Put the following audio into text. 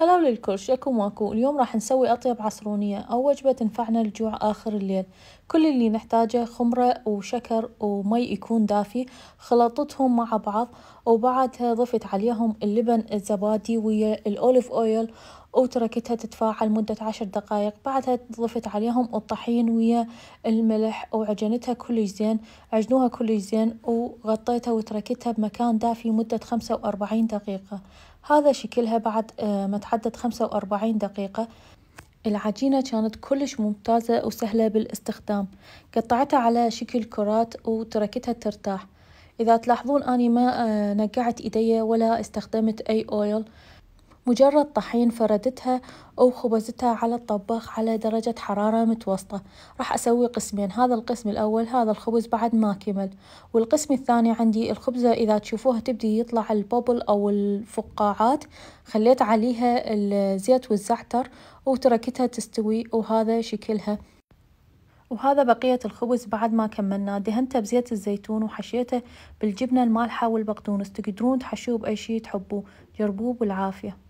هلا للكل شكو ماكو اليوم راح نسوي أطيب عصرونية أو وجبة تنفعنا الجوع آخر الليل كل اللي نحتاجه خمرة وشكر ومي يكون دافي خلطتهم مع بعض وبعدها ضفت عليهم اللبن الزبادي ويا الأوليف أويل وتركتها تتفاعل مدة عشر دقايق بعدها ضفت عليهم الطحين ويا الملح وعجنتها كلش زين عجنوها كلش زين وغطيتها وتركتها بمكان دافي مدة خمسة وأربعين دقيقة هذا شكلها بعد آه، ما تعدت خمسة وأربعين دقيقة العجينة كانت كلش ممتازة وسهلة بالاستخدام قطعتها على شكل كرات وتركتها ترتاح إذا تلاحظون أني ما آه، نقعت إيدي ولا استخدمت أي أويل مجرد طحين فردتها أو خبزتها على الطباخ على درجة حرارة متوسطة راح أسوي قسمين هذا القسم الأول هذا الخبز بعد ما كمل والقسم الثاني عندي الخبزة إذا تشوفوها تبدي يطلع البوبل أو الفقاعات خليت عليها الزيت والزعتر وتركتها تستوي وهذا شكلها وهذا بقية الخبز بعد ما كملناه دهنته بزيت الزيتون وحشيته بالجبنة المالحة والبقدونس تقدرون تحشوه بأي شي تحبوه جربوه بالعافية